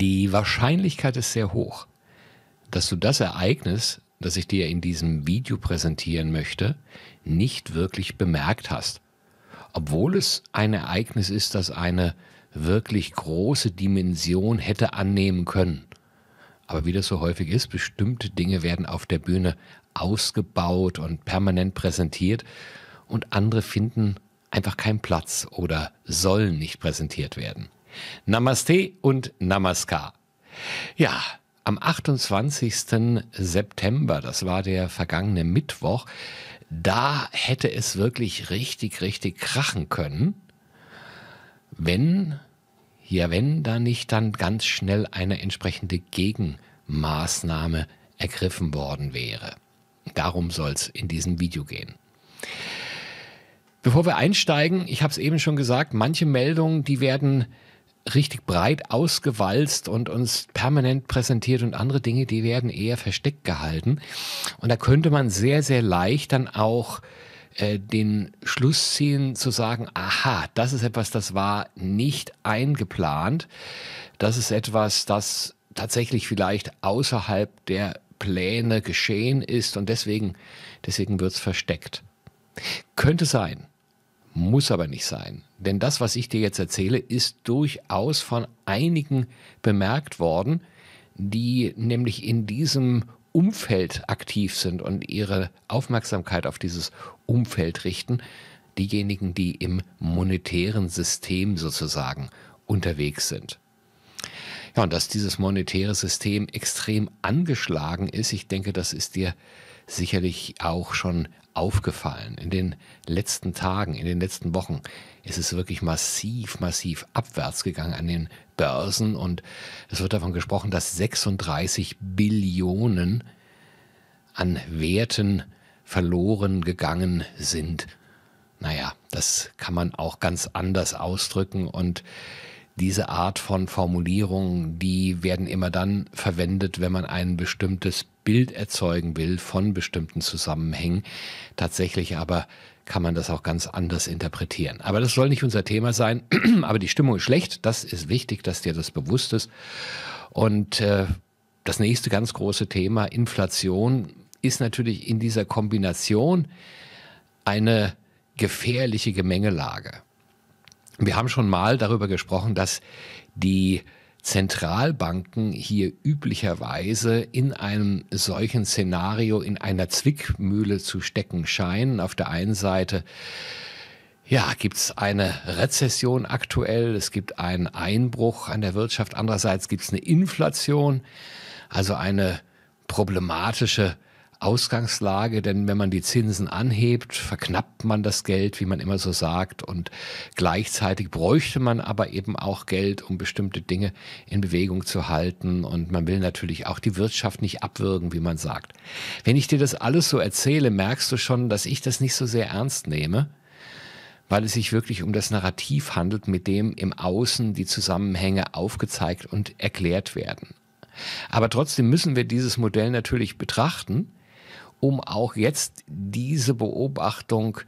Die Wahrscheinlichkeit ist sehr hoch, dass du das Ereignis, das ich dir in diesem Video präsentieren möchte, nicht wirklich bemerkt hast. Obwohl es ein Ereignis ist, das eine wirklich große Dimension hätte annehmen können. Aber wie das so häufig ist, bestimmte Dinge werden auf der Bühne ausgebaut und permanent präsentiert und andere finden einfach keinen Platz oder sollen nicht präsentiert werden. Namaste und Namaskar. Ja, am 28. September, das war der vergangene Mittwoch, da hätte es wirklich richtig, richtig krachen können, wenn, ja, wenn da nicht dann ganz schnell eine entsprechende Gegenmaßnahme ergriffen worden wäre. Darum soll es in diesem Video gehen. Bevor wir einsteigen, ich habe es eben schon gesagt, manche Meldungen, die werden richtig breit ausgewalzt und uns permanent präsentiert und andere Dinge, die werden eher versteckt gehalten. Und da könnte man sehr, sehr leicht dann auch äh, den Schluss ziehen zu sagen, aha, das ist etwas, das war nicht eingeplant, das ist etwas, das tatsächlich vielleicht außerhalb der Pläne geschehen ist und deswegen, deswegen wird's versteckt. Könnte sein. Muss aber nicht sein. Denn das, was ich dir jetzt erzähle, ist durchaus von einigen bemerkt worden, die nämlich in diesem Umfeld aktiv sind und ihre Aufmerksamkeit auf dieses Umfeld richten. Diejenigen, die im monetären System sozusagen unterwegs sind. Ja, und dass dieses monetäre System extrem angeschlagen ist, ich denke, das ist dir sicherlich auch schon aufgefallen in den letzten Tagen, in den letzten Wochen. Ist es ist wirklich massiv, massiv abwärts gegangen an den Börsen und es wird davon gesprochen, dass 36 Billionen an Werten verloren gegangen sind. Naja, das kann man auch ganz anders ausdrücken und diese Art von Formulierungen, die werden immer dann verwendet, wenn man ein bestimmtes Bild erzeugen will von bestimmten Zusammenhängen. Tatsächlich aber kann man das auch ganz anders interpretieren. Aber das soll nicht unser Thema sein. aber die Stimmung ist schlecht. Das ist wichtig, dass dir das bewusst ist. Und äh, das nächste ganz große Thema, Inflation, ist natürlich in dieser Kombination eine gefährliche Gemengelage. Wir haben schon mal darüber gesprochen, dass die Zentralbanken hier üblicherweise in einem solchen Szenario in einer Zwickmühle zu stecken scheinen. Auf der einen Seite ja, gibt es eine Rezession aktuell, es gibt einen Einbruch an der Wirtschaft, andererseits gibt es eine Inflation, also eine problematische Ausgangslage, denn wenn man die Zinsen anhebt, verknappt man das Geld, wie man immer so sagt, und gleichzeitig bräuchte man aber eben auch Geld, um bestimmte Dinge in Bewegung zu halten und man will natürlich auch die Wirtschaft nicht abwürgen, wie man sagt. Wenn ich dir das alles so erzähle, merkst du schon, dass ich das nicht so sehr ernst nehme weil es sich wirklich um das Narrativ handelt, mit dem im Außen die Zusammenhänge aufgezeigt und erklärt werden. Aber trotzdem müssen wir dieses Modell natürlich betrachten, um auch jetzt diese Beobachtung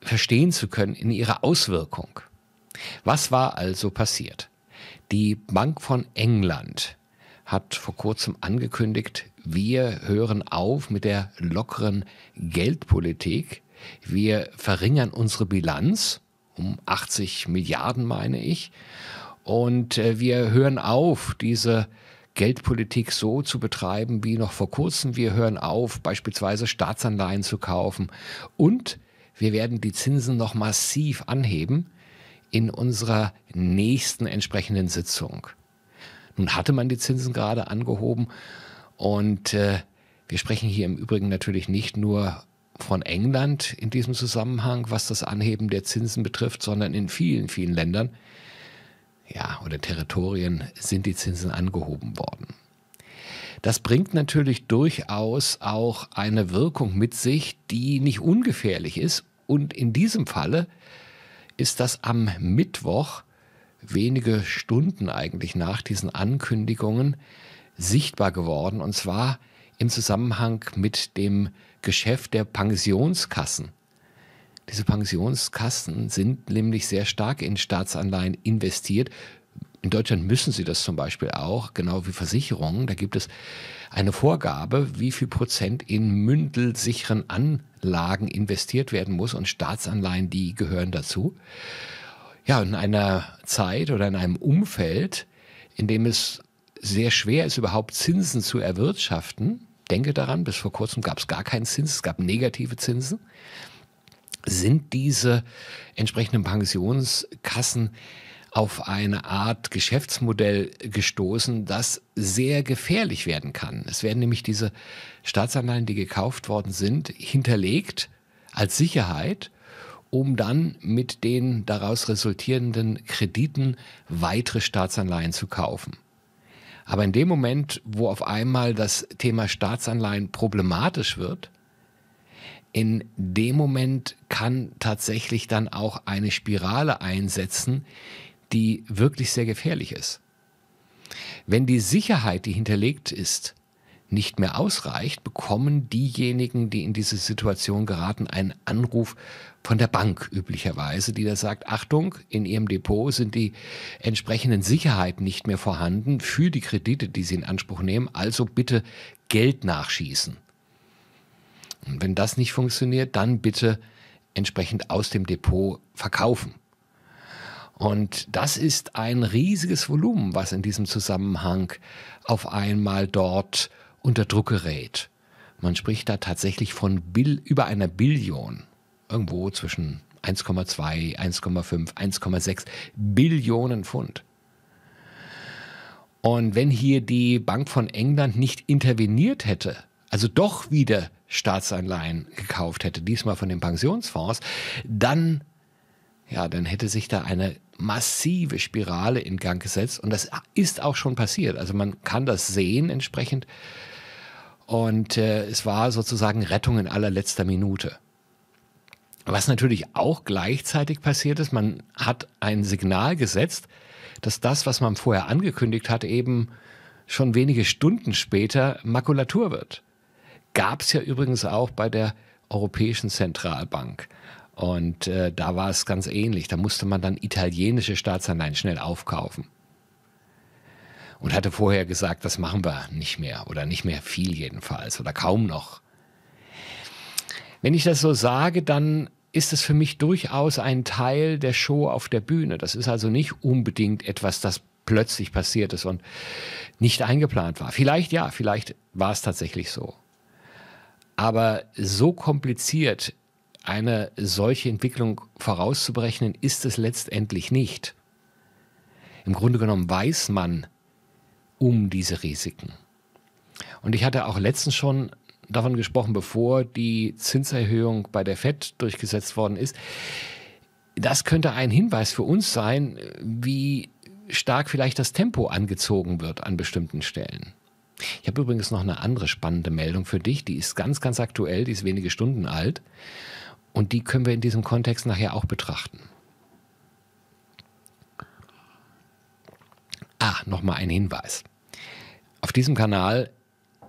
verstehen zu können in ihrer Auswirkung. Was war also passiert? Die Bank von England hat vor kurzem angekündigt, wir hören auf mit der lockeren Geldpolitik, wir verringern unsere Bilanz um 80 Milliarden, meine ich, und äh, wir hören auf, diese Geldpolitik so zu betreiben wie noch vor kurzem. Wir hören auf, beispielsweise Staatsanleihen zu kaufen und wir werden die Zinsen noch massiv anheben in unserer nächsten entsprechenden Sitzung. Nun hatte man die Zinsen gerade angehoben und äh, wir sprechen hier im Übrigen natürlich nicht nur von England in diesem Zusammenhang, was das Anheben der Zinsen betrifft, sondern in vielen, vielen Ländern ja, oder Territorien sind die Zinsen angehoben worden. Das bringt natürlich durchaus auch eine Wirkung mit sich, die nicht ungefährlich ist. Und in diesem Falle ist das am Mittwoch, wenige Stunden eigentlich nach diesen Ankündigungen, sichtbar geworden. Und zwar im Zusammenhang mit dem Geschäft der Pensionskassen. Diese Pensionskassen sind nämlich sehr stark in Staatsanleihen investiert. In Deutschland müssen sie das zum Beispiel auch, genau wie Versicherungen. Da gibt es eine Vorgabe, wie viel Prozent in mündelsicheren Anlagen investiert werden muss und Staatsanleihen, die gehören dazu. Ja, in einer Zeit oder in einem Umfeld, in dem es sehr schwer ist, überhaupt Zinsen zu erwirtschaften. Denke daran, bis vor kurzem gab es gar keinen Zins, es gab negative Zinsen sind diese entsprechenden Pensionskassen auf eine Art Geschäftsmodell gestoßen, das sehr gefährlich werden kann. Es werden nämlich diese Staatsanleihen, die gekauft worden sind, hinterlegt als Sicherheit, um dann mit den daraus resultierenden Krediten weitere Staatsanleihen zu kaufen. Aber in dem Moment, wo auf einmal das Thema Staatsanleihen problematisch wird, in dem Moment kann tatsächlich dann auch eine Spirale einsetzen, die wirklich sehr gefährlich ist. Wenn die Sicherheit, die hinterlegt ist, nicht mehr ausreicht, bekommen diejenigen, die in diese Situation geraten, einen Anruf von der Bank üblicherweise, die da sagt, Achtung, in Ihrem Depot sind die entsprechenden Sicherheiten nicht mehr vorhanden für die Kredite, die Sie in Anspruch nehmen, also bitte Geld nachschießen. Und wenn das nicht funktioniert, dann bitte entsprechend aus dem Depot verkaufen. Und das ist ein riesiges Volumen, was in diesem Zusammenhang auf einmal dort unter Druck gerät. Man spricht da tatsächlich von Bill, über einer Billion, irgendwo zwischen 1,2, 1,5, 1,6 Billionen Pfund. Und wenn hier die Bank von England nicht interveniert hätte, also doch wieder Staatsanleihen gekauft hätte, diesmal von den Pensionsfonds, dann, ja, dann hätte sich da eine massive Spirale in Gang gesetzt. Und das ist auch schon passiert. Also man kann das sehen entsprechend. Und äh, es war sozusagen Rettung in allerletzter Minute. Was natürlich auch gleichzeitig passiert ist, man hat ein Signal gesetzt, dass das, was man vorher angekündigt hat, eben schon wenige Stunden später Makulatur wird gab es ja übrigens auch bei der Europäischen Zentralbank. Und äh, da war es ganz ähnlich. Da musste man dann italienische Staatsanleihen schnell aufkaufen. Und hatte vorher gesagt, das machen wir nicht mehr oder nicht mehr viel jedenfalls oder kaum noch. Wenn ich das so sage, dann ist es für mich durchaus ein Teil der Show auf der Bühne. Das ist also nicht unbedingt etwas, das plötzlich passiert ist und nicht eingeplant war. Vielleicht ja, vielleicht war es tatsächlich so. Aber so kompliziert eine solche Entwicklung vorauszuberechnen, ist es letztendlich nicht. Im Grunde genommen weiß man um diese Risiken. Und ich hatte auch letztens schon davon gesprochen, bevor die Zinserhöhung bei der Fed durchgesetzt worden ist. Das könnte ein Hinweis für uns sein, wie stark vielleicht das Tempo angezogen wird an bestimmten Stellen. Ich habe übrigens noch eine andere spannende Meldung für dich. Die ist ganz, ganz aktuell, die ist wenige Stunden alt. Und die können wir in diesem Kontext nachher auch betrachten. Ah, nochmal ein Hinweis. Auf diesem Kanal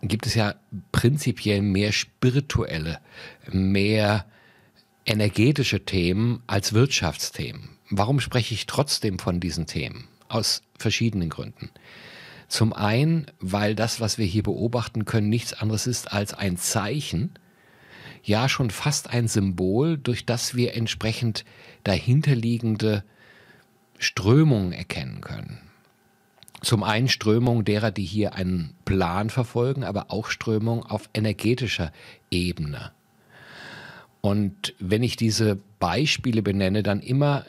gibt es ja prinzipiell mehr spirituelle, mehr energetische Themen als Wirtschaftsthemen. Warum spreche ich trotzdem von diesen Themen? Aus verschiedenen Gründen. Zum einen, weil das, was wir hier beobachten können, nichts anderes ist als ein Zeichen, ja schon fast ein Symbol, durch das wir entsprechend dahinterliegende Strömungen erkennen können. Zum einen Strömungen derer, die hier einen Plan verfolgen, aber auch Strömungen auf energetischer Ebene. Und wenn ich diese Beispiele benenne, dann immer,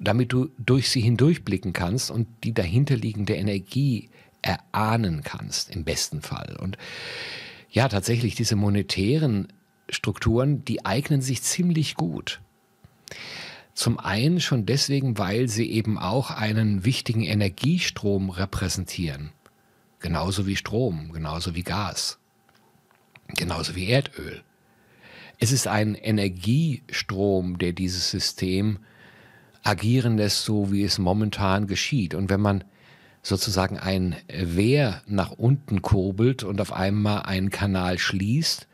damit du durch sie hindurchblicken kannst und die dahinterliegende Energie erahnen kannst, im besten Fall. Und ja, tatsächlich, diese monetären Strukturen, die eignen sich ziemlich gut. Zum einen schon deswegen, weil sie eben auch einen wichtigen Energiestrom repräsentieren. Genauso wie Strom, genauso wie Gas, genauso wie Erdöl. Es ist ein Energiestrom, der dieses System agieren lässt, so wie es momentan geschieht. Und wenn man sozusagen ein Wehr nach unten kurbelt und auf einmal einen Kanal schließt,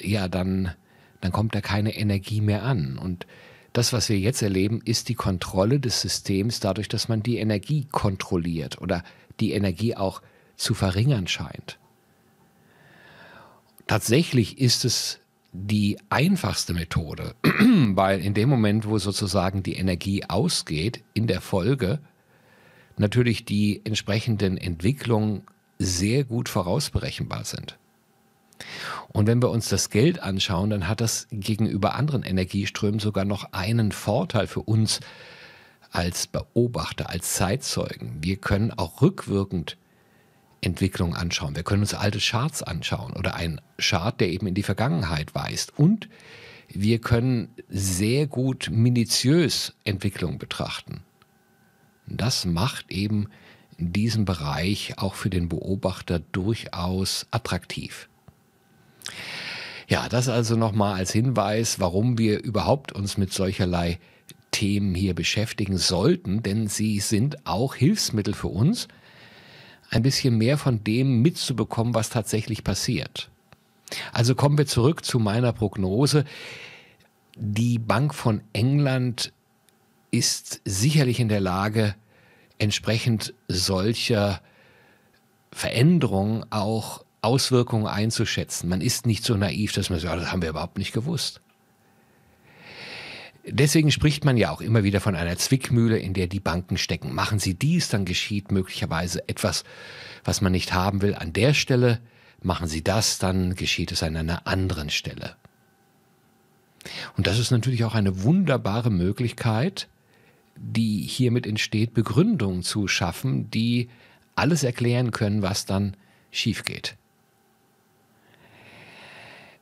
ja, dann, dann kommt da keine Energie mehr an. Und das, was wir jetzt erleben, ist die Kontrolle des Systems dadurch, dass man die Energie kontrolliert oder die Energie auch zu verringern scheint. Tatsächlich ist es die einfachste Methode, weil in dem Moment, wo sozusagen die Energie ausgeht, in der Folge natürlich die entsprechenden Entwicklungen sehr gut vorausberechenbar sind. Und wenn wir uns das Geld anschauen, dann hat das gegenüber anderen Energieströmen sogar noch einen Vorteil für uns als Beobachter, als Zeitzeugen. Wir können auch rückwirkend Entwicklung anschauen. Wir können uns alte Charts anschauen oder einen Chart, der eben in die Vergangenheit weist. Und wir können sehr gut minutiös Entwicklung betrachten das macht eben diesen Bereich auch für den Beobachter durchaus attraktiv. Ja, das also nochmal als Hinweis, warum wir überhaupt uns mit solcherlei Themen hier beschäftigen sollten, denn sie sind auch Hilfsmittel für uns, ein bisschen mehr von dem mitzubekommen, was tatsächlich passiert. Also kommen wir zurück zu meiner Prognose. Die Bank von England ist sicherlich in der Lage, entsprechend solcher Veränderungen auch Auswirkungen einzuschätzen. Man ist nicht so naiv, dass man sagt, ah, das haben wir überhaupt nicht gewusst. Deswegen spricht man ja auch immer wieder von einer Zwickmühle, in der die Banken stecken. Machen Sie dies, dann geschieht möglicherweise etwas, was man nicht haben will an der Stelle. Machen Sie das, dann geschieht es an einer anderen Stelle. Und das ist natürlich auch eine wunderbare Möglichkeit, die hiermit entsteht, Begründung zu schaffen, die alles erklären können, was dann schief geht.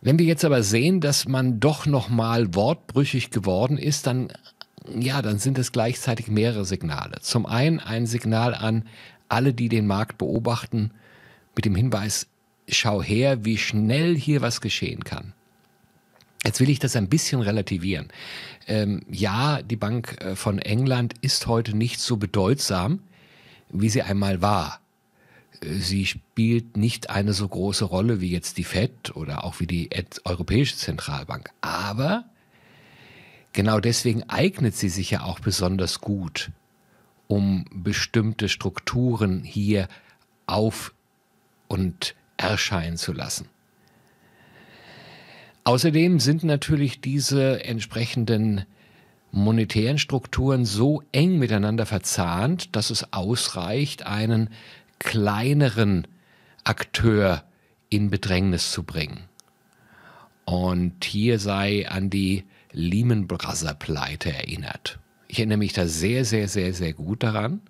Wenn wir jetzt aber sehen, dass man doch nochmal wortbrüchig geworden ist, dann ja, dann sind es gleichzeitig mehrere Signale. Zum einen ein Signal an alle, die den Markt beobachten, mit dem Hinweis, schau her, wie schnell hier was geschehen kann. Jetzt will ich das ein bisschen relativieren. Ähm, ja, die Bank äh, von England ist heute nicht so bedeutsam, wie sie einmal war. Äh, sie spielt nicht eine so große Rolle wie jetzt die Fed oder auch wie die Europäische Zentralbank. Aber genau deswegen eignet sie sich ja auch besonders gut, um bestimmte Strukturen hier auf und erscheinen zu lassen. Außerdem sind natürlich diese entsprechenden monetären Strukturen so eng miteinander verzahnt, dass es ausreicht, einen kleineren Akteur in Bedrängnis zu bringen. Und hier sei an die Lehman Brothers Pleite erinnert. Ich erinnere mich da sehr, sehr, sehr, sehr gut daran.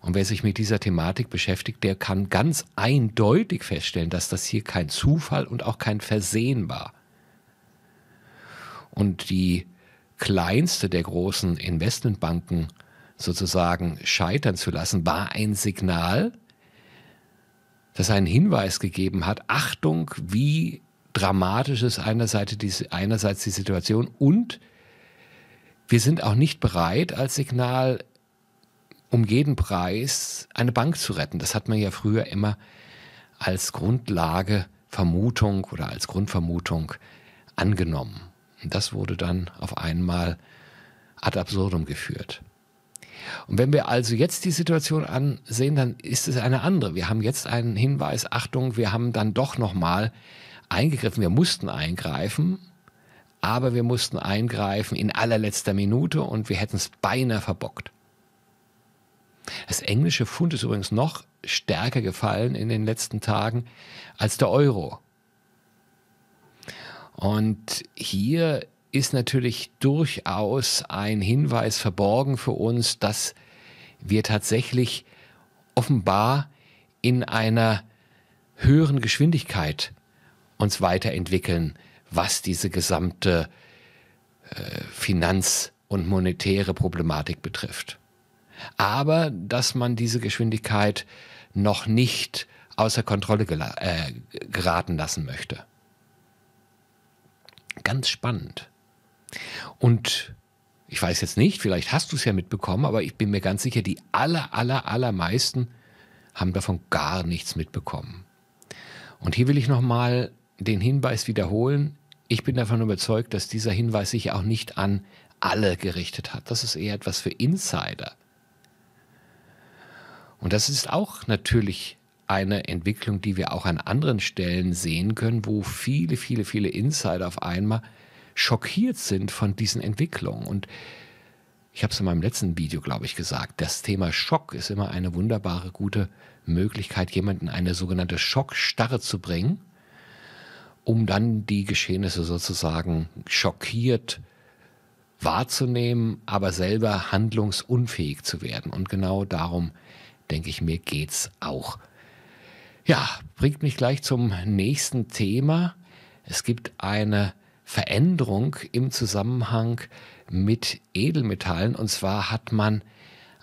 Und wer sich mit dieser Thematik beschäftigt, der kann ganz eindeutig feststellen, dass das hier kein Zufall und auch kein Versehen war und die kleinste der großen Investmentbanken sozusagen scheitern zu lassen, war ein Signal, das einen Hinweis gegeben hat, Achtung, wie dramatisch ist einerseits die, einerseits die Situation und wir sind auch nicht bereit als Signal, um jeden Preis eine Bank zu retten. Das hat man ja früher immer als Grundlage, Vermutung oder als Grundvermutung angenommen. Und das wurde dann auf einmal ad absurdum geführt. Und wenn wir also jetzt die Situation ansehen, dann ist es eine andere. Wir haben jetzt einen Hinweis, Achtung, wir haben dann doch nochmal eingegriffen. Wir mussten eingreifen, aber wir mussten eingreifen in allerletzter Minute und wir hätten es beinahe verbockt. Das englische Pfund ist übrigens noch stärker gefallen in den letzten Tagen als der Euro. Und hier ist natürlich durchaus ein Hinweis verborgen für uns, dass wir tatsächlich offenbar in einer höheren Geschwindigkeit uns weiterentwickeln, was diese gesamte äh, Finanz- und monetäre Problematik betrifft. Aber dass man diese Geschwindigkeit noch nicht außer Kontrolle äh, geraten lassen möchte. Ganz spannend. Und ich weiß jetzt nicht, vielleicht hast du es ja mitbekommen, aber ich bin mir ganz sicher, die aller, aller, allermeisten haben davon gar nichts mitbekommen. Und hier will ich nochmal den Hinweis wiederholen. Ich bin davon überzeugt, dass dieser Hinweis sich auch nicht an alle gerichtet hat. Das ist eher etwas für Insider. Und das ist auch natürlich eine Entwicklung, die wir auch an anderen Stellen sehen können, wo viele, viele, viele Insider auf einmal schockiert sind von diesen Entwicklungen. Und ich habe es in meinem letzten Video, glaube ich, gesagt, das Thema Schock ist immer eine wunderbare, gute Möglichkeit, jemanden in eine sogenannte Schockstarre zu bringen, um dann die Geschehnisse sozusagen schockiert wahrzunehmen, aber selber handlungsunfähig zu werden. Und genau darum, denke ich mir, geht es auch. Ja, bringt mich gleich zum nächsten Thema. Es gibt eine Veränderung im Zusammenhang mit Edelmetallen. Und zwar hat man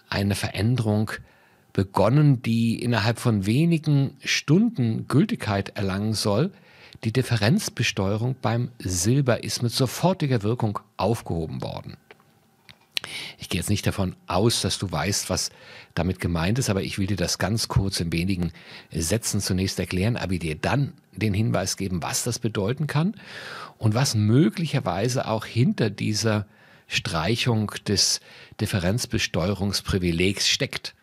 eine Veränderung begonnen, die innerhalb von wenigen Stunden Gültigkeit erlangen soll. Die Differenzbesteuerung beim Silber ist mit sofortiger Wirkung aufgehoben worden. Ich gehe jetzt nicht davon aus, dass du weißt, was damit gemeint ist, aber ich will dir das ganz kurz in wenigen Sätzen zunächst erklären, aber dir dann den Hinweis geben, was das bedeuten kann und was möglicherweise auch hinter dieser Streichung des Differenzbesteuerungsprivilegs steckt.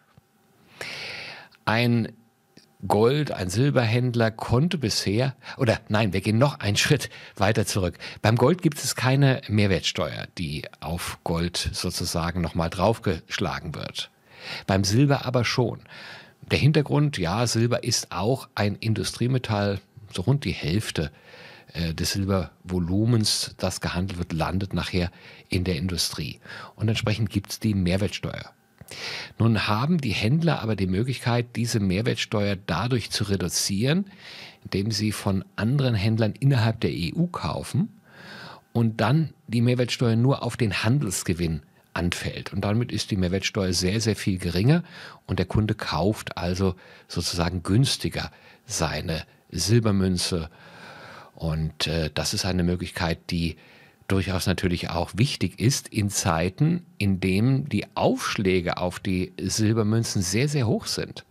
Ein Gold, ein Silberhändler konnte bisher, oder nein, wir gehen noch einen Schritt weiter zurück. Beim Gold gibt es keine Mehrwertsteuer, die auf Gold sozusagen nochmal draufgeschlagen wird. Beim Silber aber schon. Der Hintergrund, ja, Silber ist auch ein Industriemetall, so rund die Hälfte äh, des Silbervolumens, das gehandelt wird, landet nachher in der Industrie. Und entsprechend gibt es die Mehrwertsteuer. Nun haben die Händler aber die Möglichkeit, diese Mehrwertsteuer dadurch zu reduzieren, indem sie von anderen Händlern innerhalb der EU kaufen und dann die Mehrwertsteuer nur auf den Handelsgewinn anfällt. Und damit ist die Mehrwertsteuer sehr, sehr viel geringer und der Kunde kauft also sozusagen günstiger seine Silbermünze. Und äh, das ist eine Möglichkeit, die durchaus natürlich auch wichtig ist in Zeiten, in denen die Aufschläge auf die Silbermünzen sehr, sehr hoch sind.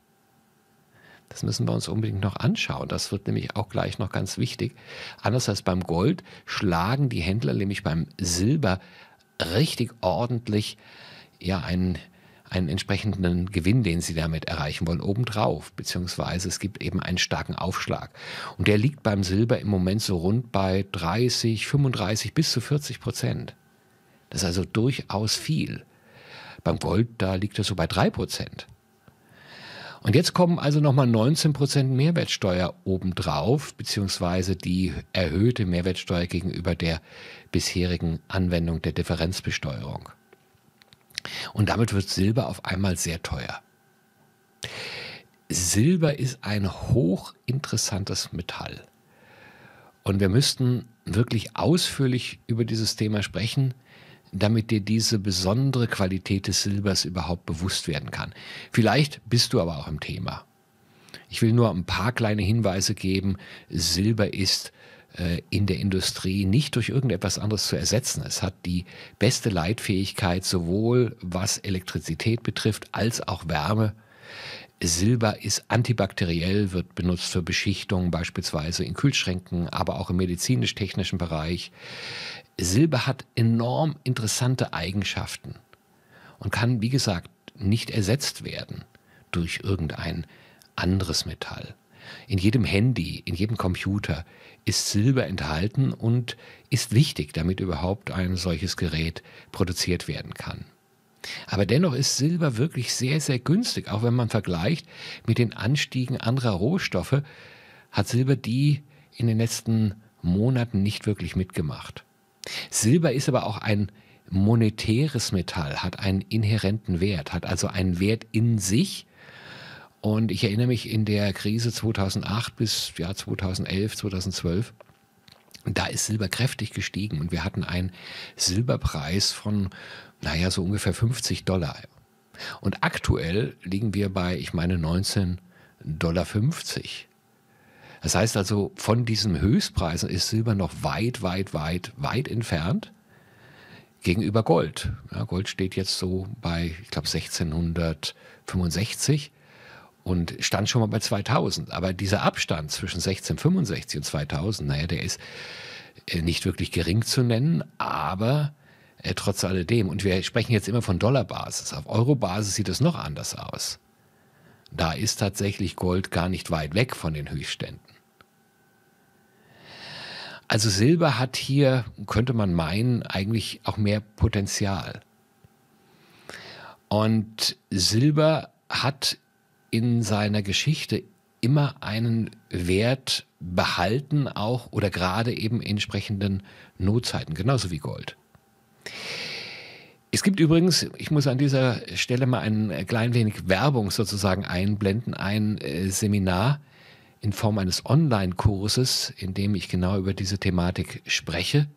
Das müssen wir uns unbedingt noch anschauen. Das wird nämlich auch gleich noch ganz wichtig. Anders als beim Gold schlagen die Händler nämlich beim Silber richtig ordentlich ja, einen einen entsprechenden Gewinn, den sie damit erreichen wollen, obendrauf. Beziehungsweise es gibt eben einen starken Aufschlag. Und der liegt beim Silber im Moment so rund bei 30, 35 bis zu 40 Prozent. Das ist also durchaus viel. Beim Gold, da liegt das so bei 3 Prozent. Und jetzt kommen also nochmal 19 Prozent Mehrwertsteuer obendrauf, beziehungsweise die erhöhte Mehrwertsteuer gegenüber der bisherigen Anwendung der Differenzbesteuerung. Und damit wird Silber auf einmal sehr teuer. Silber ist ein hochinteressantes Metall. Und wir müssten wirklich ausführlich über dieses Thema sprechen, damit dir diese besondere Qualität des Silbers überhaupt bewusst werden kann. Vielleicht bist du aber auch im Thema. Ich will nur ein paar kleine Hinweise geben. Silber ist äh, in der Industrie nicht durch irgendetwas anderes zu ersetzen. Es hat die beste Leitfähigkeit sowohl was Elektrizität betrifft als auch Wärme. Silber ist antibakteriell, wird benutzt für Beschichtungen beispielsweise in Kühlschränken, aber auch im medizinisch-technischen Bereich. Silber hat enorm interessante Eigenschaften und kann, wie gesagt, nicht ersetzt werden durch irgendein anderes Metall. In jedem Handy, in jedem Computer, ist Silber enthalten und ist wichtig, damit überhaupt ein solches Gerät produziert werden kann. Aber dennoch ist Silber wirklich sehr, sehr günstig. Auch wenn man vergleicht mit den Anstiegen anderer Rohstoffe, hat Silber die in den letzten Monaten nicht wirklich mitgemacht. Silber ist aber auch ein monetäres Metall, hat einen inhärenten Wert, hat also einen Wert in sich, und ich erinnere mich in der Krise 2008 bis ja, 2011, 2012, da ist Silber kräftig gestiegen und wir hatten einen Silberpreis von, naja, so ungefähr 50 Dollar. Und aktuell liegen wir bei, ich meine, 19,50 Dollar. Das heißt also, von diesen Höchstpreisen ist Silber noch weit, weit, weit, weit entfernt gegenüber Gold. Ja, Gold steht jetzt so bei, ich glaube, 1665 und stand schon mal bei 2000. Aber dieser Abstand zwischen 1665 und 2000, naja, der ist äh, nicht wirklich gering zu nennen, aber äh, trotz alledem. Und wir sprechen jetzt immer von Dollarbasis. Auf Eurobasis sieht es noch anders aus. Da ist tatsächlich Gold gar nicht weit weg von den Höchstständen. Also Silber hat hier, könnte man meinen, eigentlich auch mehr Potenzial. Und Silber hat in seiner Geschichte immer einen Wert behalten, auch oder gerade eben in entsprechenden Notzeiten, genauso wie Gold. Es gibt übrigens, ich muss an dieser Stelle mal ein klein wenig Werbung sozusagen einblenden, ein äh, Seminar in Form eines Online-Kurses, in dem ich genau über diese Thematik spreche,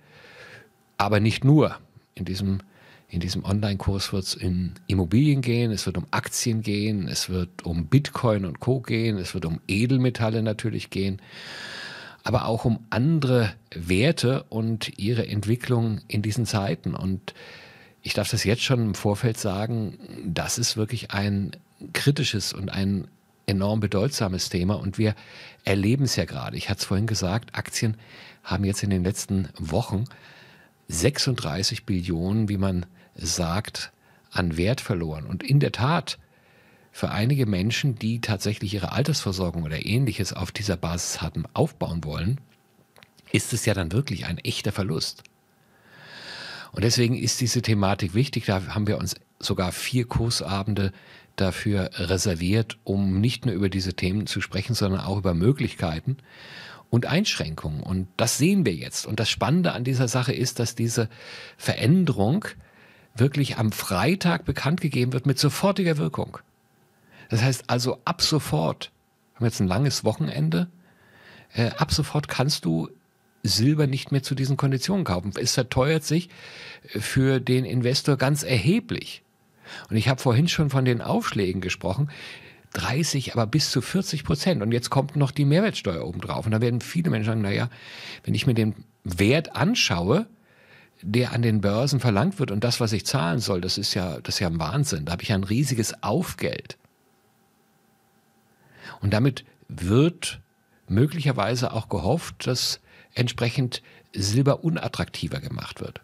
aber nicht nur. In diesem Seminar. In diesem Online-Kurs wird es in Immobilien gehen, es wird um Aktien gehen, es wird um Bitcoin und Co gehen, es wird um Edelmetalle natürlich gehen, aber auch um andere Werte und ihre Entwicklung in diesen Zeiten. Und ich darf das jetzt schon im Vorfeld sagen, das ist wirklich ein kritisches und ein enorm bedeutsames Thema und wir erleben es ja gerade. Ich hatte es vorhin gesagt, Aktien haben jetzt in den letzten Wochen 36 Billionen, wie man sagt, an Wert verloren. Und in der Tat, für einige Menschen, die tatsächlich ihre Altersversorgung oder ähnliches auf dieser Basis haben aufbauen wollen, ist es ja dann wirklich ein echter Verlust. Und deswegen ist diese Thematik wichtig. Da haben wir uns sogar vier Kursabende dafür reserviert, um nicht nur über diese Themen zu sprechen, sondern auch über Möglichkeiten und Einschränkungen. Und das sehen wir jetzt. Und das Spannende an dieser Sache ist, dass diese Veränderung wirklich am Freitag bekannt gegeben wird mit sofortiger Wirkung. Das heißt also ab sofort, haben wir jetzt ein langes Wochenende, äh, ab sofort kannst du Silber nicht mehr zu diesen Konditionen kaufen. Es verteuert sich äh, für den Investor ganz erheblich. Und ich habe vorhin schon von den Aufschlägen gesprochen. 30, aber bis zu 40 Prozent. Und jetzt kommt noch die Mehrwertsteuer obendrauf. Und da werden viele Menschen sagen, naja, wenn ich mir den Wert anschaue, der an den Börsen verlangt wird und das, was ich zahlen soll, das ist ja, das ist ja ein Wahnsinn. Da habe ich ein riesiges Aufgeld. Und damit wird möglicherweise auch gehofft, dass entsprechend Silber unattraktiver gemacht wird.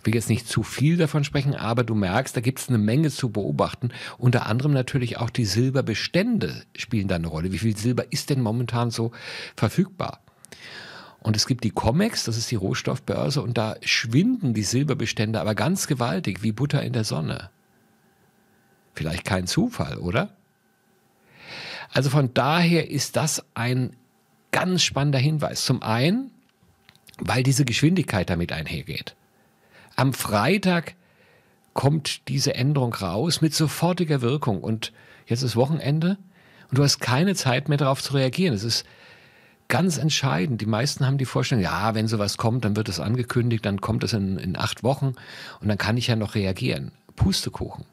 Ich will jetzt nicht zu viel davon sprechen, aber du merkst, da gibt es eine Menge zu beobachten. Unter anderem natürlich auch die Silberbestände spielen da eine Rolle. Wie viel Silber ist denn momentan so verfügbar? Und es gibt die COMEX, das ist die Rohstoffbörse, und da schwinden die Silberbestände aber ganz gewaltig wie Butter in der Sonne. Vielleicht kein Zufall, oder? Also von daher ist das ein ganz spannender Hinweis. Zum einen, weil diese Geschwindigkeit damit einhergeht. Am Freitag kommt diese Änderung raus mit sofortiger Wirkung und jetzt ist Wochenende und du hast keine Zeit mehr darauf zu reagieren. Es ist ganz entscheidend. Die meisten haben die Vorstellung, ja, wenn sowas kommt, dann wird es angekündigt, dann kommt es in, in acht Wochen und dann kann ich ja noch reagieren. Pustekuchen.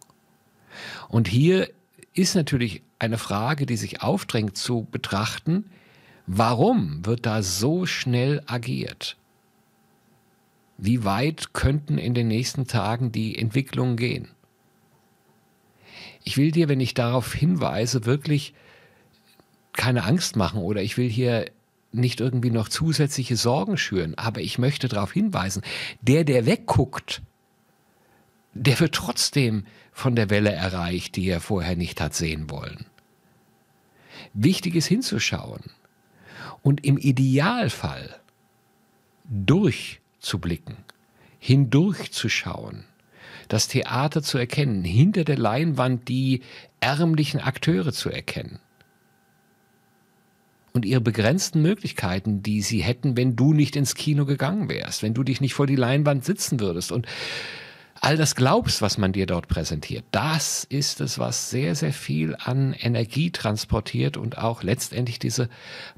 Und hier ist natürlich eine Frage, die sich aufdrängt zu betrachten, warum wird da so schnell agiert? Wie weit könnten in den nächsten Tagen die Entwicklungen gehen? Ich will dir, wenn ich darauf hinweise, wirklich keine Angst machen oder ich will hier nicht irgendwie noch zusätzliche Sorgen schüren. Aber ich möchte darauf hinweisen, der, der wegguckt, der wird trotzdem von der Welle erreicht, die er vorher nicht hat sehen wollen. Wichtig ist hinzuschauen und im Idealfall durchzublicken, hindurchzuschauen, das Theater zu erkennen, hinter der Leinwand die ärmlichen Akteure zu erkennen und ihre begrenzten Möglichkeiten, die sie hätten, wenn du nicht ins Kino gegangen wärst, wenn du dich nicht vor die Leinwand sitzen würdest und all das glaubst, was man dir dort präsentiert. Das ist es, was sehr, sehr viel an Energie transportiert und auch letztendlich diese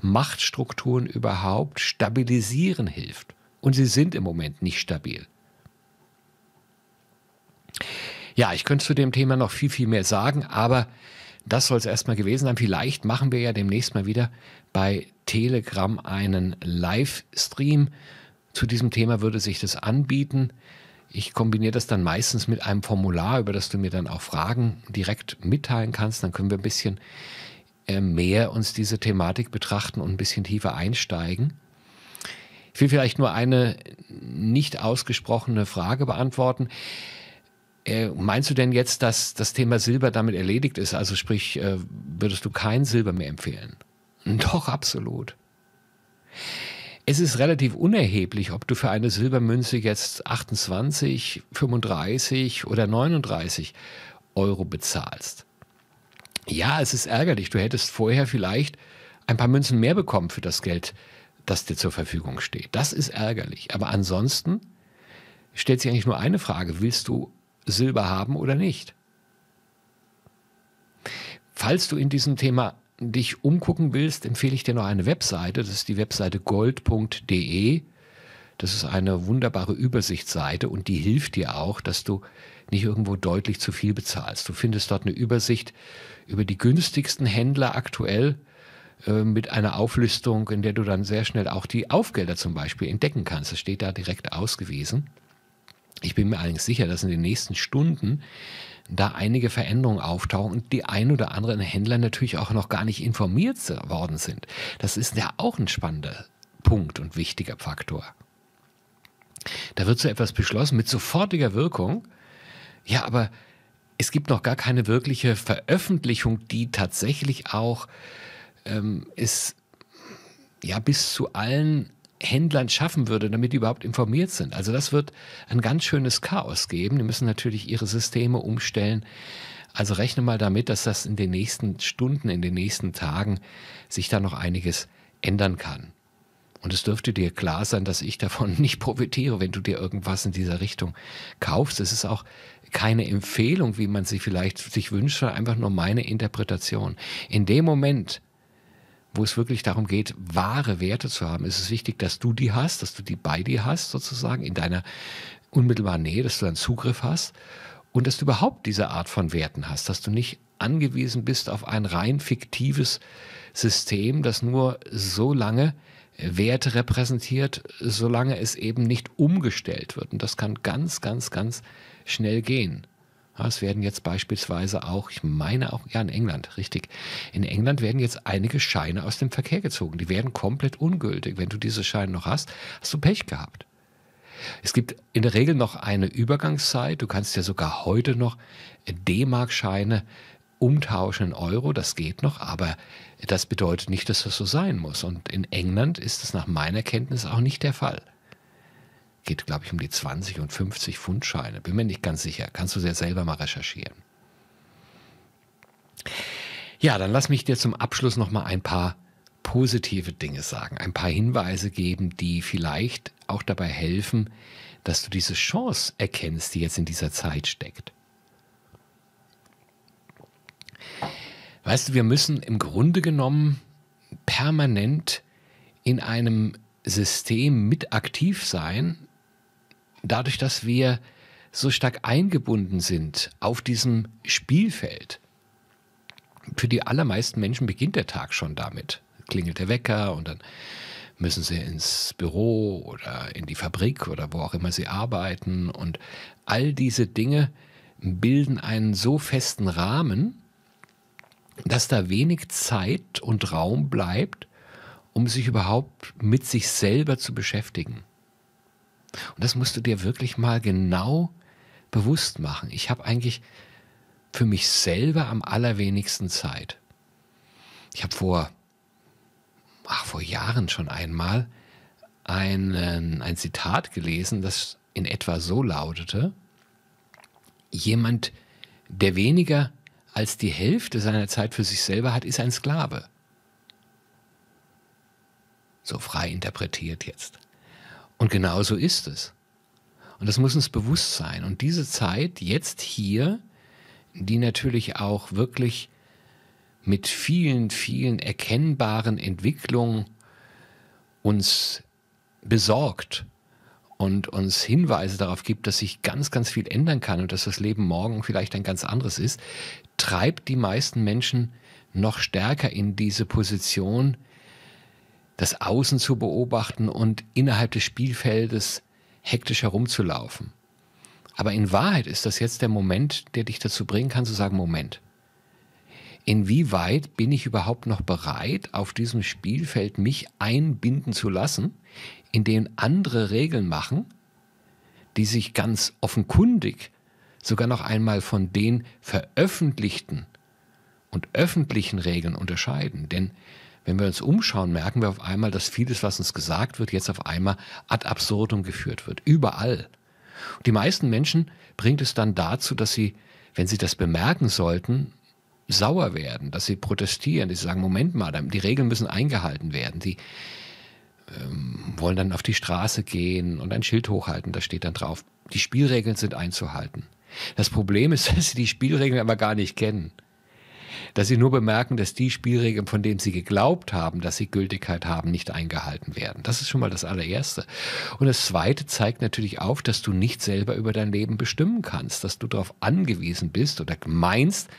Machtstrukturen überhaupt stabilisieren hilft. Und sie sind im Moment nicht stabil. Ja, ich könnte zu dem Thema noch viel, viel mehr sagen, aber das soll es erstmal gewesen sein. Vielleicht machen wir ja demnächst mal wieder bei Telegram einen Livestream. Zu diesem Thema würde sich das anbieten. Ich kombiniere das dann meistens mit einem Formular, über das du mir dann auch Fragen direkt mitteilen kannst. Dann können wir ein bisschen äh, mehr uns diese Thematik betrachten und ein bisschen tiefer einsteigen. Ich will vielleicht nur eine nicht ausgesprochene Frage beantworten. Äh, meinst du denn jetzt, dass das Thema Silber damit erledigt ist? Also sprich, äh, würdest du kein Silber mehr empfehlen? Doch, absolut. Es ist relativ unerheblich, ob du für eine Silbermünze jetzt 28, 35 oder 39 Euro bezahlst. Ja, es ist ärgerlich. Du hättest vorher vielleicht ein paar Münzen mehr bekommen für das Geld, das dir zur Verfügung steht. Das ist ärgerlich. Aber ansonsten stellt sich eigentlich nur eine Frage. Willst du Silber haben oder nicht. Falls du in diesem Thema dich umgucken willst, empfehle ich dir noch eine Webseite. Das ist die Webseite gold.de. Das ist eine wunderbare Übersichtsseite und die hilft dir auch, dass du nicht irgendwo deutlich zu viel bezahlst. Du findest dort eine Übersicht über die günstigsten Händler aktuell äh, mit einer Auflistung, in der du dann sehr schnell auch die Aufgelder zum Beispiel entdecken kannst. Das steht da direkt ausgewiesen. Ich bin mir allerdings sicher, dass in den nächsten Stunden da einige Veränderungen auftauchen und die ein oder anderen Händler natürlich auch noch gar nicht informiert worden sind. Das ist ja auch ein spannender Punkt und wichtiger Faktor. Da wird so etwas beschlossen mit sofortiger Wirkung. Ja, aber es gibt noch gar keine wirkliche Veröffentlichung, die tatsächlich auch ähm, es ja bis zu allen Händlern schaffen würde, damit die überhaupt informiert sind. Also das wird ein ganz schönes Chaos geben. Die müssen natürlich ihre Systeme umstellen. Also rechne mal damit, dass das in den nächsten Stunden, in den nächsten Tagen sich da noch einiges ändern kann. Und es dürfte dir klar sein, dass ich davon nicht profitiere, wenn du dir irgendwas in dieser Richtung kaufst. Es ist auch keine Empfehlung, wie man sie vielleicht sich wünscht, sondern einfach nur meine Interpretation. In dem Moment, wo es wirklich darum geht, wahre Werte zu haben, ist es wichtig, dass du die hast, dass du die bei dir hast, sozusagen in deiner unmittelbaren Nähe, dass du dann Zugriff hast und dass du überhaupt diese Art von Werten hast, dass du nicht angewiesen bist auf ein rein fiktives System, das nur so lange Werte repräsentiert, solange es eben nicht umgestellt wird. Und das kann ganz, ganz, ganz schnell gehen. Es werden jetzt beispielsweise auch, ich meine auch, ja, in England, richtig. In England werden jetzt einige Scheine aus dem Verkehr gezogen. Die werden komplett ungültig. Wenn du diese Scheine noch hast, hast du Pech gehabt. Es gibt in der Regel noch eine Übergangszeit. Du kannst ja sogar heute noch D-Mark-Scheine umtauschen in Euro. Das geht noch, aber das bedeutet nicht, dass das so sein muss. Und in England ist das nach meiner Kenntnis auch nicht der Fall geht, glaube ich, um die 20 und 50 Pfundscheine. Scheine. Bin mir nicht ganz sicher. Kannst du sehr selber mal recherchieren. Ja, dann lass mich dir zum Abschluss noch mal ein paar positive Dinge sagen, ein paar Hinweise geben, die vielleicht auch dabei helfen, dass du diese Chance erkennst, die jetzt in dieser Zeit steckt. Weißt du, wir müssen im Grunde genommen permanent in einem System mit aktiv sein, dadurch, dass wir so stark eingebunden sind auf diesem Spielfeld, für die allermeisten Menschen beginnt der Tag schon damit. Klingelt der Wecker und dann müssen sie ins Büro oder in die Fabrik oder wo auch immer sie arbeiten. Und all diese Dinge bilden einen so festen Rahmen, dass da wenig Zeit und Raum bleibt, um sich überhaupt mit sich selber zu beschäftigen. Und das musst du dir wirklich mal genau bewusst machen. Ich habe eigentlich für mich selber am allerwenigsten Zeit. Ich habe vor, ach, vor Jahren schon einmal ein, ein Zitat gelesen, das in etwa so lautete, jemand, der weniger als die Hälfte seiner Zeit für sich selber hat, ist ein Sklave. So frei interpretiert jetzt. Und genau so ist es. Und das muss uns bewusst sein. Und diese Zeit jetzt hier, die natürlich auch wirklich mit vielen, vielen erkennbaren Entwicklungen uns besorgt und uns Hinweise darauf gibt, dass sich ganz, ganz viel ändern kann und dass das Leben morgen vielleicht ein ganz anderes ist, treibt die meisten Menschen noch stärker in diese Position, das Außen zu beobachten und innerhalb des Spielfeldes hektisch herumzulaufen. Aber in Wahrheit ist das jetzt der Moment, der dich dazu bringen kann zu sagen, Moment, inwieweit bin ich überhaupt noch bereit, auf diesem Spielfeld mich einbinden zu lassen, in dem andere Regeln machen, die sich ganz offenkundig sogar noch einmal von den veröffentlichten und öffentlichen Regeln unterscheiden. Denn wenn wir uns umschauen, merken wir auf einmal, dass vieles, was uns gesagt wird, jetzt auf einmal ad absurdum geführt wird. Überall. Und die meisten Menschen bringt es dann dazu, dass sie, wenn sie das bemerken sollten, sauer werden, dass sie protestieren, dass sie sagen, Moment mal, die Regeln müssen eingehalten werden. Die ähm, wollen dann auf die Straße gehen und ein Schild hochhalten, da steht dann drauf, die Spielregeln sind einzuhalten. Das Problem ist, dass sie die Spielregeln aber gar nicht kennen dass sie nur bemerken, dass die Spielregeln, von denen sie geglaubt haben, dass sie Gültigkeit haben, nicht eingehalten werden. Das ist schon mal das allererste. Und das zweite zeigt natürlich auf, dass du nicht selber über dein Leben bestimmen kannst, dass du darauf angewiesen bist oder meinst,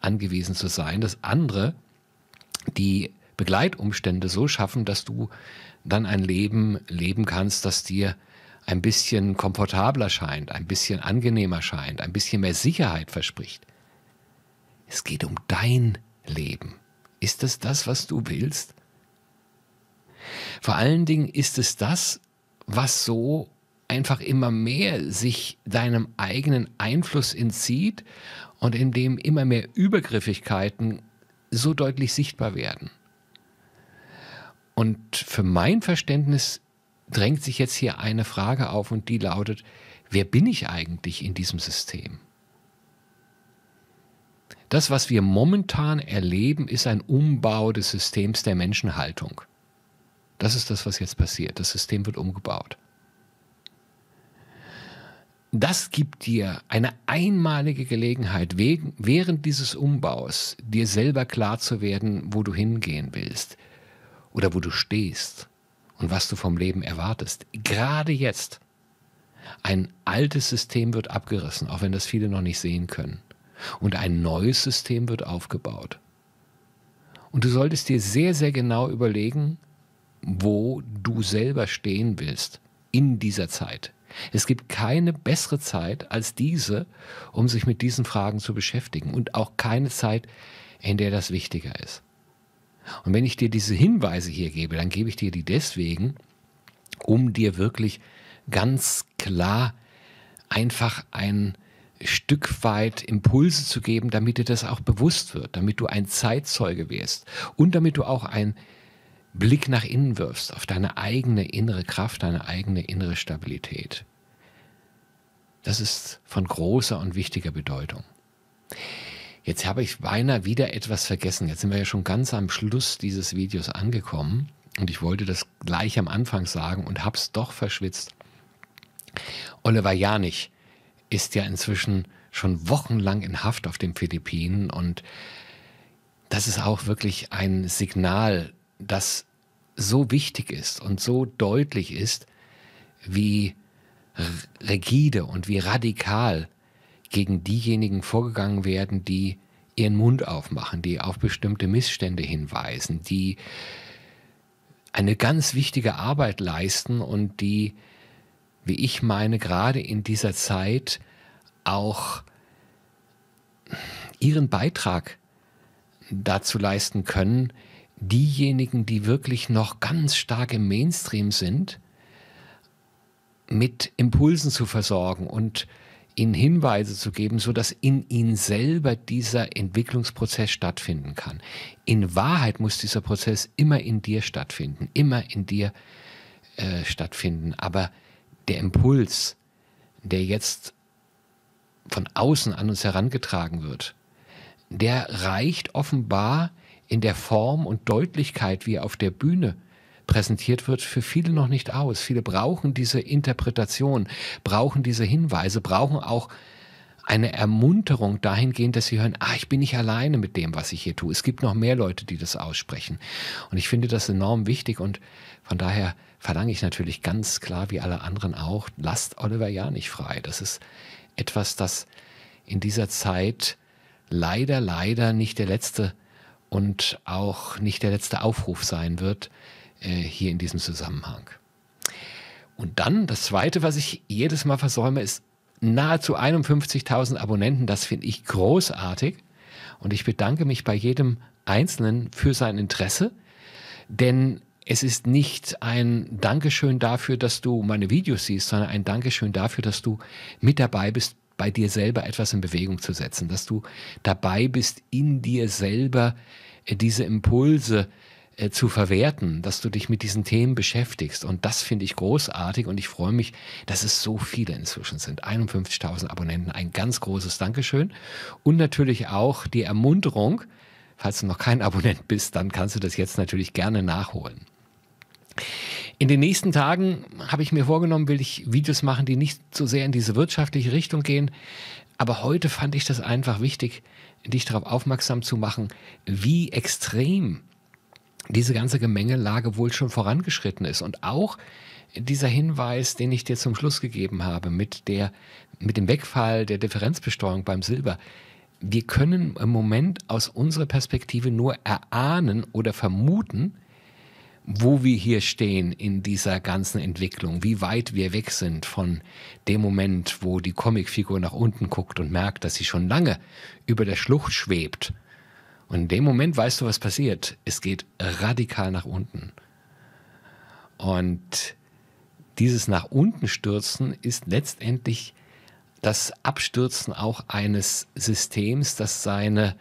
angewiesen zu sein, dass andere die Begleitumstände so schaffen, dass du dann ein Leben leben kannst, das dir ein bisschen komfortabler scheint, ein bisschen angenehmer scheint, ein bisschen mehr Sicherheit verspricht. Es geht um dein Leben. Ist es das, was du willst? Vor allen Dingen ist es das, was so einfach immer mehr sich deinem eigenen Einfluss entzieht und in dem immer mehr Übergriffigkeiten so deutlich sichtbar werden. Und für mein Verständnis drängt sich jetzt hier eine Frage auf und die lautet, wer bin ich eigentlich in diesem System? Das, was wir momentan erleben, ist ein Umbau des Systems der Menschenhaltung. Das ist das, was jetzt passiert. Das System wird umgebaut. Das gibt dir eine einmalige Gelegenheit, während dieses Umbaus dir selber klar zu werden, wo du hingehen willst oder wo du stehst und was du vom Leben erwartest. Gerade jetzt. Ein altes System wird abgerissen, auch wenn das viele noch nicht sehen können. Und ein neues System wird aufgebaut. Und du solltest dir sehr, sehr genau überlegen, wo du selber stehen willst in dieser Zeit. Es gibt keine bessere Zeit als diese, um sich mit diesen Fragen zu beschäftigen und auch keine Zeit, in der das wichtiger ist. Und wenn ich dir diese Hinweise hier gebe, dann gebe ich dir die deswegen, um dir wirklich ganz klar einfach ein Stück weit Impulse zu geben, damit dir das auch bewusst wird, damit du ein Zeitzeuge wirst und damit du auch einen Blick nach innen wirfst, auf deine eigene innere Kraft, deine eigene innere Stabilität. Das ist von großer und wichtiger Bedeutung. Jetzt habe ich beinahe wieder etwas vergessen. Jetzt sind wir ja schon ganz am Schluss dieses Videos angekommen und ich wollte das gleich am Anfang sagen und hab's doch verschwitzt. Oliver Janich ist ja inzwischen schon wochenlang in Haft auf den Philippinen und das ist auch wirklich ein Signal, das so wichtig ist und so deutlich ist, wie rigide und wie radikal gegen diejenigen vorgegangen werden, die ihren Mund aufmachen, die auf bestimmte Missstände hinweisen, die eine ganz wichtige Arbeit leisten und die wie ich meine, gerade in dieser Zeit auch ihren Beitrag dazu leisten können, diejenigen, die wirklich noch ganz stark im Mainstream sind, mit Impulsen zu versorgen und ihnen Hinweise zu geben, sodass in ihnen selber dieser Entwicklungsprozess stattfinden kann. In Wahrheit muss dieser Prozess immer in dir stattfinden, immer in dir äh, stattfinden. Aber der Impuls, der jetzt von außen an uns herangetragen wird, der reicht offenbar in der Form und Deutlichkeit, wie er auf der Bühne präsentiert wird, für viele noch nicht aus. Viele brauchen diese Interpretation, brauchen diese Hinweise, brauchen auch eine Ermunterung dahingehend, dass sie hören, ah, ich bin nicht alleine mit dem, was ich hier tue. Es gibt noch mehr Leute, die das aussprechen. Und ich finde das enorm wichtig und von daher verlange ich natürlich ganz klar, wie alle anderen auch, lasst Oliver ja nicht frei. Das ist etwas, das in dieser Zeit leider, leider nicht der letzte und auch nicht der letzte Aufruf sein wird äh, hier in diesem Zusammenhang. Und dann das Zweite, was ich jedes Mal versäume, ist nahezu 51.000 Abonnenten. Das finde ich großartig. Und ich bedanke mich bei jedem Einzelnen für sein Interesse, denn es ist nicht ein Dankeschön dafür, dass du meine Videos siehst, sondern ein Dankeschön dafür, dass du mit dabei bist, bei dir selber etwas in Bewegung zu setzen, dass du dabei bist, in dir selber äh, diese Impulse äh, zu verwerten, dass du dich mit diesen Themen beschäftigst. Und das finde ich großartig und ich freue mich, dass es so viele inzwischen sind. 51.000 Abonnenten, ein ganz großes Dankeschön. Und natürlich auch die Ermunterung, falls du noch kein Abonnent bist, dann kannst du das jetzt natürlich gerne nachholen. In den nächsten Tagen habe ich mir vorgenommen, will ich Videos machen, die nicht so sehr in diese wirtschaftliche Richtung gehen. Aber heute fand ich das einfach wichtig, dich darauf aufmerksam zu machen, wie extrem diese ganze Gemengelage wohl schon vorangeschritten ist. Und auch dieser Hinweis, den ich dir zum Schluss gegeben habe, mit, der, mit dem Wegfall der Differenzbesteuerung beim Silber, wir können im Moment aus unserer Perspektive nur erahnen oder vermuten, wo wir hier stehen in dieser ganzen Entwicklung, wie weit wir weg sind von dem Moment, wo die Comicfigur nach unten guckt und merkt, dass sie schon lange über der Schlucht schwebt und in dem Moment weißt du, was passiert. Es geht radikal nach unten. Und dieses nach unten stürzen ist letztendlich das Abstürzen auch eines Systems, das seine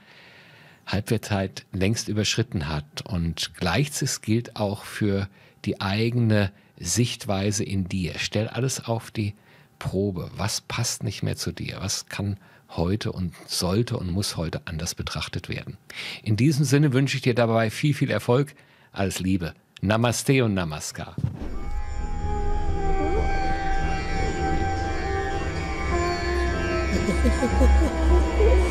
Halbwertheit längst überschritten hat. Und gleichzeitig gilt auch für die eigene Sichtweise in dir. Stell alles auf die Probe. Was passt nicht mehr zu dir? Was kann heute und sollte und muss heute anders betrachtet werden. In diesem Sinne wünsche ich dir dabei viel, viel Erfolg. Alles Liebe. Namaste und Namaskar.